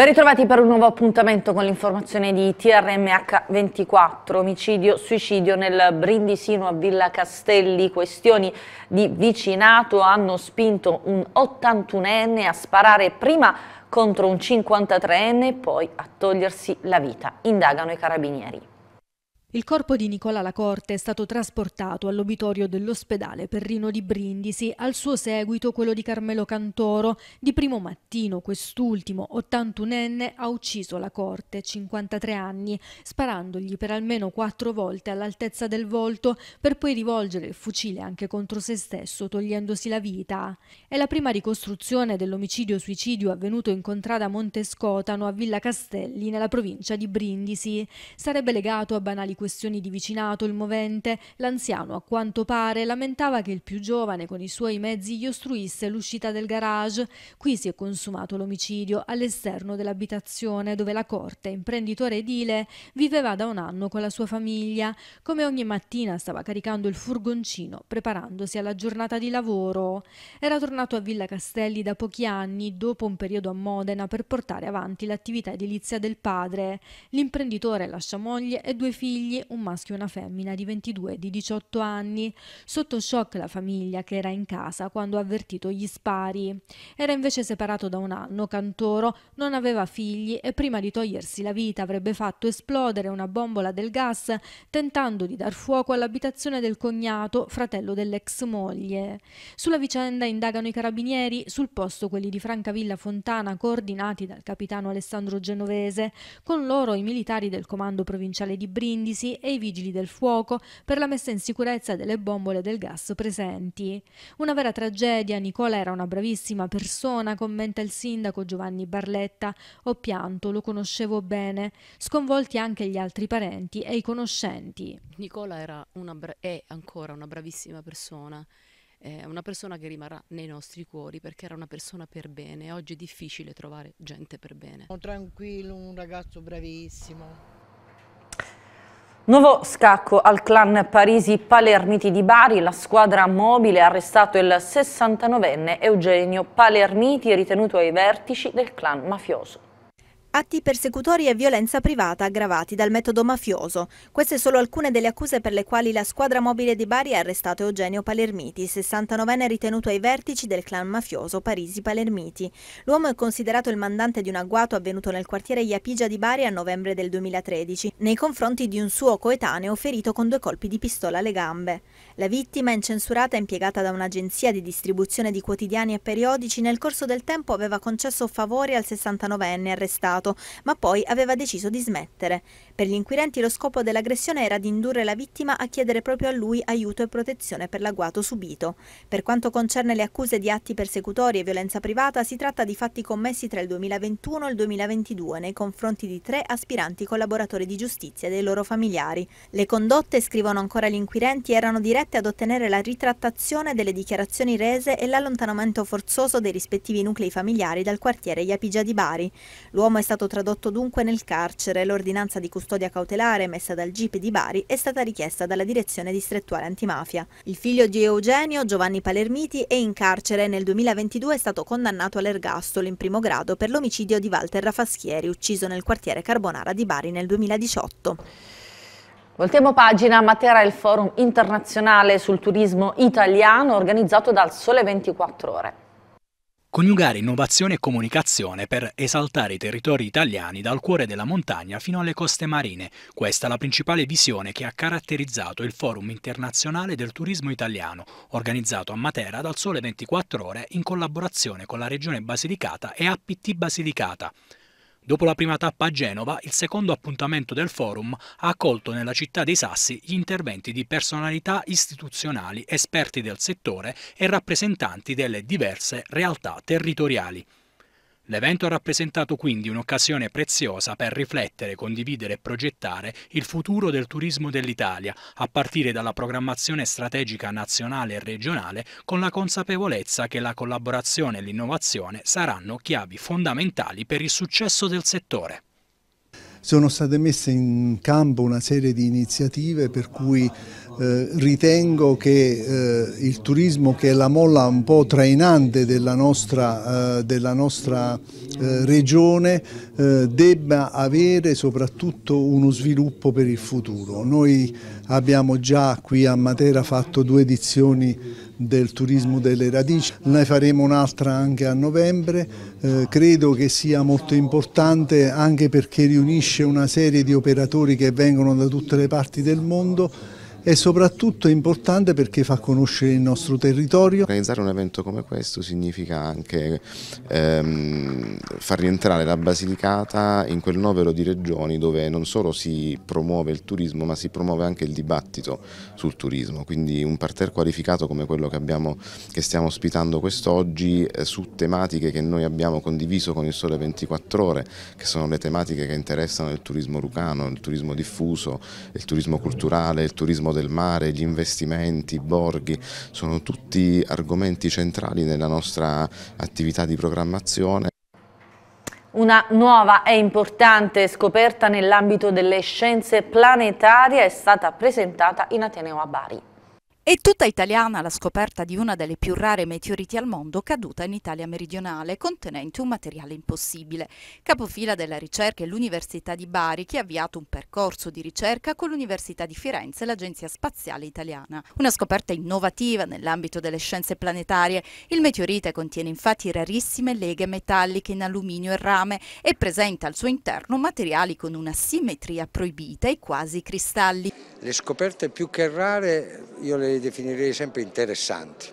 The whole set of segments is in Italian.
Ben ritrovati per un nuovo appuntamento con l'informazione di TRMH24, omicidio, suicidio nel Brindisino a Villa Castelli. Questioni di vicinato hanno spinto un 81enne a sparare prima contro un 53enne e poi a togliersi la vita, indagano i carabinieri. Il corpo di Nicola Lacorte è stato trasportato all'obitorio dell'ospedale Perrino di Brindisi, al suo seguito quello di Carmelo Cantoro. Di primo mattino quest'ultimo, 81enne, ha ucciso Lacorte, 53 anni, sparandogli per almeno quattro volte all'altezza del volto per poi rivolgere il fucile anche contro se stesso, togliendosi la vita. È la prima ricostruzione dell'omicidio-suicidio avvenuto in contrada Montescotano a Villa Castelli, nella provincia di Brindisi. Sarebbe legato a banali questioni di vicinato il movente, l'anziano a quanto pare lamentava che il più giovane con i suoi mezzi gli ostruisse l'uscita del garage. Qui si è consumato l'omicidio all'esterno dell'abitazione dove la corte, imprenditore edile, viveva da un anno con la sua famiglia. Come ogni mattina stava caricando il furgoncino preparandosi alla giornata di lavoro. Era tornato a Villa Castelli da pochi anni dopo un periodo a Modena per portare avanti l'attività edilizia del padre. L'imprenditore lascia moglie e due figli figli, un maschio e una femmina di 22 e di 18 anni. Sotto shock la famiglia che era in casa quando ha avvertito gli spari. Era invece separato da un anno, Cantoro non aveva figli e prima di togliersi la vita avrebbe fatto esplodere una bombola del gas tentando di dar fuoco all'abitazione del cognato, fratello dell'ex moglie. Sulla vicenda indagano i carabinieri, sul posto quelli di Francavilla Fontana coordinati dal capitano Alessandro Genovese, con loro i militari del comando provinciale di Brindisi Brindisi e i vigili del fuoco per la messa in sicurezza delle bombole del gas presenti. Una vera tragedia, Nicola era una bravissima persona, commenta il sindaco Giovanni Barletta. Ho pianto, lo conoscevo bene. Sconvolti anche gli altri parenti e i conoscenti. Nicola era una è ancora una bravissima persona eh, una persona che rimarrà nei nostri cuori perché era una persona per bene. Oggi è difficile trovare gente per bene. Tranquillo, un ragazzo bravissimo, Nuovo scacco al clan Parisi Palermiti di Bari, la squadra mobile ha arrestato il 69enne Eugenio Palermiti ritenuto ai vertici del clan mafioso. Atti persecutori e violenza privata aggravati dal metodo mafioso. Queste sono alcune delle accuse per le quali la squadra mobile di Bari ha arrestato Eugenio Palermiti, 69enne ritenuto ai vertici del clan mafioso Parisi Palermiti. L'uomo è considerato il mandante di un agguato avvenuto nel quartiere Iapigia di Bari a novembre del 2013, nei confronti di un suo coetaneo ferito con due colpi di pistola alle gambe. La vittima, incensurata e impiegata da un'agenzia di distribuzione di quotidiani e periodici, nel corso del tempo aveva concesso favori al 69enne arrestato attentato, ma poi aveva deciso di smettere. Per gli inquirenti lo scopo dell'aggressione era di indurre la vittima a chiedere proprio a lui aiuto e protezione per l'agguato subito. Per quanto concerne le accuse di atti persecutori e violenza privata, si tratta di fatti commessi tra il 2021 e il 2022 nei confronti di tre aspiranti collaboratori di giustizia e dei loro familiari. Le condotte, scrivono ancora gli inquirenti, erano dirette ad ottenere la ritrattazione delle dichiarazioni rese e l'allontanamento forzoso dei rispettivi nuclei familiari dal quartiere Iapigia di Bari. L'uomo è stato tradotto dunque nel carcere. L'ordinanza di custodia cautelare emessa dal GIP di Bari è stata richiesta dalla direzione distrettuale antimafia. Il figlio di Eugenio, Giovanni Palermiti, è in carcere e nel 2022 è stato condannato all'ergastolo in primo grado per l'omicidio di Walter Rafaschieri, ucciso nel quartiere Carbonara di Bari nel 2018. Voltiamo pagina, a Matera è il forum internazionale sul turismo italiano organizzato dal Sole 24 Ore. Coniugare innovazione e comunicazione per esaltare i territori italiani dal cuore della montagna fino alle coste marine. Questa è la principale visione che ha caratterizzato il Forum internazionale del turismo italiano, organizzato a Matera dal Sole 24 Ore in collaborazione con la Regione Basilicata e APT Basilicata. Dopo la prima tappa a Genova, il secondo appuntamento del forum ha accolto nella città dei Sassi gli interventi di personalità istituzionali, esperti del settore e rappresentanti delle diverse realtà territoriali. L'evento ha rappresentato quindi un'occasione preziosa per riflettere, condividere e progettare il futuro del turismo dell'Italia, a partire dalla programmazione strategica nazionale e regionale, con la consapevolezza che la collaborazione e l'innovazione saranno chiavi fondamentali per il successo del settore sono state messe in campo una serie di iniziative per cui eh, ritengo che eh, il turismo che è la molla un po' trainante della nostra, eh, della nostra eh, regione eh, debba avere soprattutto uno sviluppo per il futuro. Noi abbiamo già qui a Matera fatto due edizioni del turismo delle radici, ne faremo un'altra anche a novembre, eh, credo che sia molto importante anche perché riunisce una serie di operatori che vengono da tutte le parti del mondo è soprattutto importante perché fa conoscere il nostro territorio. Organizzare un evento come questo significa anche ehm, far rientrare la Basilicata in quel novero di regioni dove non solo si promuove il turismo ma si promuove anche il dibattito sul turismo, quindi un parterre qualificato come quello che, abbiamo, che stiamo ospitando quest'oggi eh, su tematiche che noi abbiamo condiviso con il Sole 24 Ore, che sono le tematiche che interessano il turismo lucano, il turismo diffuso, il turismo culturale, il turismo turismo del mare, gli investimenti, i borghi, sono tutti argomenti centrali nella nostra attività di programmazione. Una nuova e importante scoperta nell'ambito delle scienze planetarie è stata presentata in Ateneo a Bari. È tutta italiana la scoperta di una delle più rare meteoriti al mondo caduta in Italia meridionale, contenente un materiale impossibile. Capofila della ricerca è l'Università di Bari, che ha avviato un percorso di ricerca con l'Università di Firenze e l'Agenzia Spaziale Italiana. Una scoperta innovativa nell'ambito delle scienze planetarie. Il meteorite contiene infatti rarissime leghe metalliche in alluminio e rame e presenta al suo interno materiali con una simmetria proibita e quasi cristalli. Le scoperte più che rare io le definirei sempre interessanti,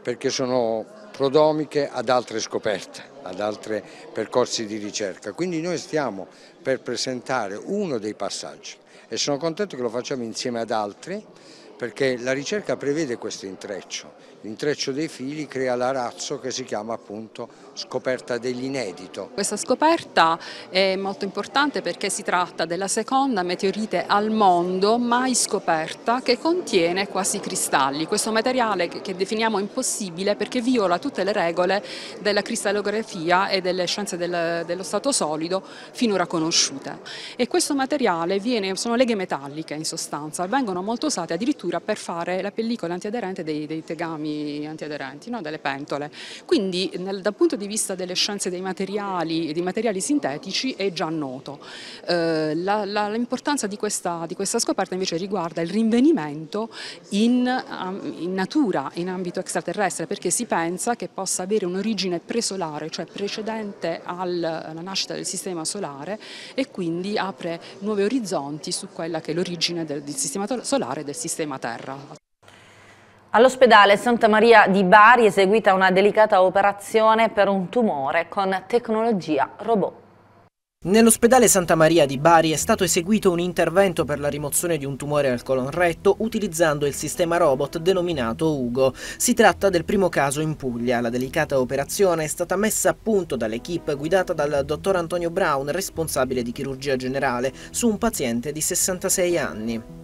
perché sono prodomiche ad altre scoperte, ad altri percorsi di ricerca. Quindi noi stiamo per presentare uno dei passaggi e sono contento che lo facciamo insieme ad altri perché la ricerca prevede questo intreccio l'intreccio dei fili crea l'arazzo che si chiama appunto scoperta dell'inedito. Questa scoperta è molto importante perché si tratta della seconda meteorite al mondo mai scoperta che contiene quasi cristalli, questo materiale che definiamo impossibile perché viola tutte le regole della cristallografia e delle scienze del, dello stato solido finora conosciute e questo materiale viene, sono leghe metalliche in sostanza, vengono molto usate addirittura per fare la pellicola antiaderente dei, dei tegami soluzioni antiaderenti, no? delle pentole. Quindi nel, dal punto di vista delle scienze dei materiali e dei materiali sintetici è già noto. Eh, L'importanza di, di questa, scoperta invece riguarda il rinvenimento in, in, natura, in ambito extraterrestre, perché si pensa che possa avere un'origine presolare, cioè precedente alla nascita del sistema solare e quindi apre nuovi orizzonti su quella che è l'origine del, del sistema solare e del sistema Terra. All'ospedale Santa Maria di Bari è eseguita una delicata operazione per un tumore con tecnologia robot. Nell'ospedale Santa Maria di Bari è stato eseguito un intervento per la rimozione di un tumore al colon retto utilizzando il sistema robot denominato Ugo. Si tratta del primo caso in Puglia. La delicata operazione è stata messa a punto dall'equipe guidata dal dottor Antonio Brown, responsabile di chirurgia generale, su un paziente di 66 anni.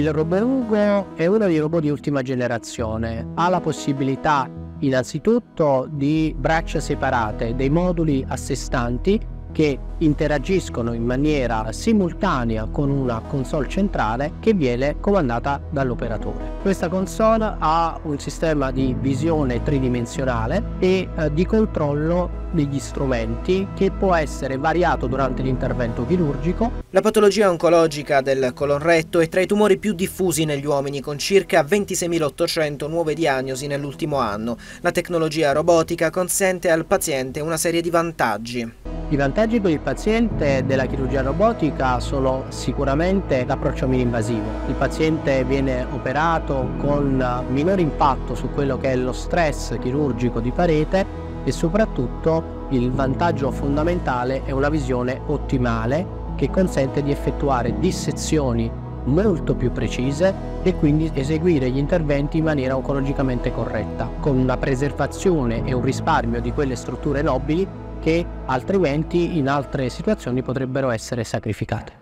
Il robot Ugo è uno dei robot di ultima generazione. Ha la possibilità innanzitutto di braccia separate, dei moduli a sé stanti che interagiscono in maniera simultanea con una console centrale che viene comandata dall'operatore. Questa console ha un sistema di visione tridimensionale e eh, di controllo degli strumenti che può essere variato durante l'intervento chirurgico. La patologia oncologica del colon retto è tra i tumori più diffusi negli uomini con circa 26.800 nuove diagnosi nell'ultimo anno. La tecnologia robotica consente al paziente una serie di vantaggi. I vantaggi per il paziente della chirurgia robotica sono sicuramente l'approccio mini-invasivo. Il paziente viene operato con minore impatto su quello che è lo stress chirurgico di parete e soprattutto il vantaggio fondamentale è una visione ottimale che consente di effettuare dissezioni molto più precise e quindi eseguire gli interventi in maniera oncologicamente corretta, con una preservazione e un risparmio di quelle strutture nobili che altrimenti in altre situazioni potrebbero essere sacrificate.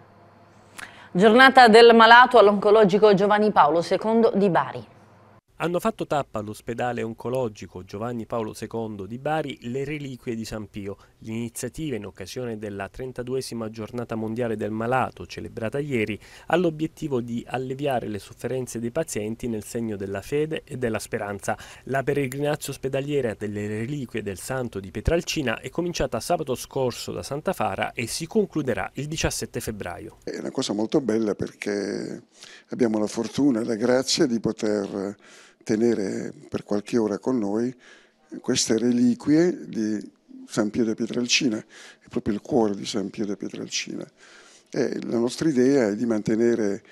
Giornata del malato all'oncologico Giovanni Paolo II di Bari hanno fatto tappa all'ospedale oncologico Giovanni Paolo II di Bari le reliquie di San Pio, l'iniziativa in occasione della 32esima giornata mondiale del malato celebrata ieri ha l'obiettivo di alleviare le sofferenze dei pazienti nel segno della fede e della speranza. La peregrinazio ospedaliera delle reliquie del santo di Petralcina è cominciata sabato scorso da Santa Fara e si concluderà il 17 febbraio. È una cosa molto bella perché abbiamo la fortuna e la grazia di poter tenere per qualche ora con noi queste reliquie di San Pietro e Pietrelcina, è proprio il cuore di San Pietro e Pietrelcina. E la nostra idea è di mantenere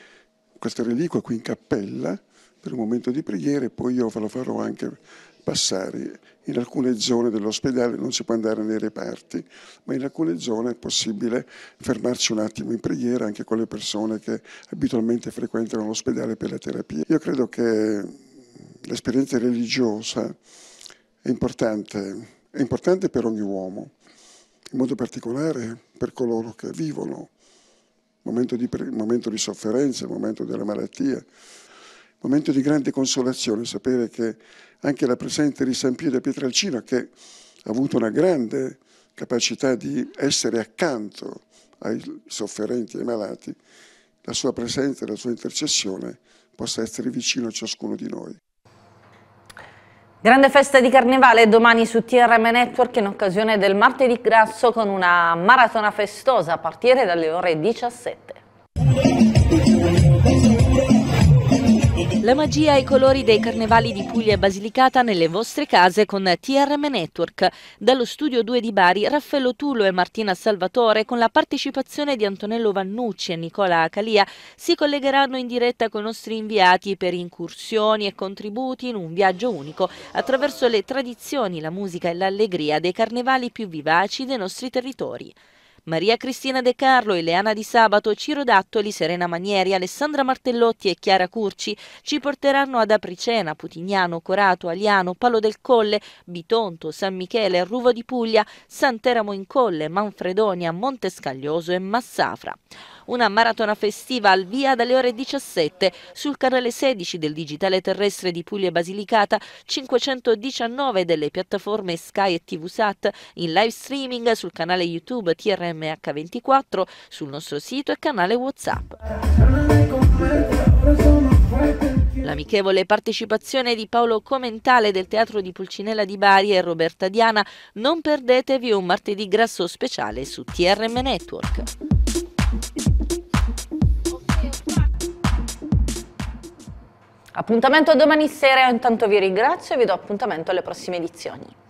questa reliquia qui in cappella per un momento di preghiera e poi io ve lo farò anche passare. In alcune zone dell'ospedale non si può andare nei reparti, ma in alcune zone è possibile fermarci un attimo in preghiera anche con le persone che abitualmente frequentano l'ospedale per la terapia. Io credo che l'esperienza religiosa è importante, è importante per ogni uomo, in modo particolare per coloro che vivono momento di, momento di sofferenza, momento della malattia, momento di grande consolazione, sapere che anche la presenza di San Pio da Pietralcina, che ha avuto una grande capacità di essere accanto ai sofferenti, ai malati, la sua presenza e la sua intercessione possa essere vicino a ciascuno di noi. Grande festa di carnevale domani su TRM Network in occasione del martedì grasso con una maratona festosa a partire dalle ore 17. La magia e i colori dei carnevali di Puglia e Basilicata nelle vostre case con TRM Network. Dallo studio 2 di Bari, Raffaello Tullo e Martina Salvatore, con la partecipazione di Antonello Vannucci e Nicola Acalia, si collegheranno in diretta con i nostri inviati per incursioni e contributi in un viaggio unico attraverso le tradizioni, la musica e l'allegria dei carnevali più vivaci dei nostri territori. Maria Cristina De Carlo, Eleana Di Sabato, Ciro Dattoli, Serena Manieri, Alessandra Martellotti e Chiara Curci ci porteranno ad Apricena, Putignano, Corato, Aliano, Palo del Colle, Bitonto, San Michele, Ruvo di Puglia, Santeramo in Colle, Manfredonia, Montescaglioso e Massafra. Una maratona festiva al via dalle ore 17 sul canale 16 del digitale terrestre di Puglia e Basilicata, 519 delle piattaforme Sky e TVSat, in live streaming sul canale YouTube TRM MH24 sul nostro sito e canale WhatsApp. L'amichevole partecipazione di Paolo Comentale del Teatro di Pulcinella di Bari e Roberta Diana. Non perdetevi un martedì grasso speciale su TRM Network. Appuntamento domani sera, intanto vi ringrazio e vi do appuntamento alle prossime edizioni.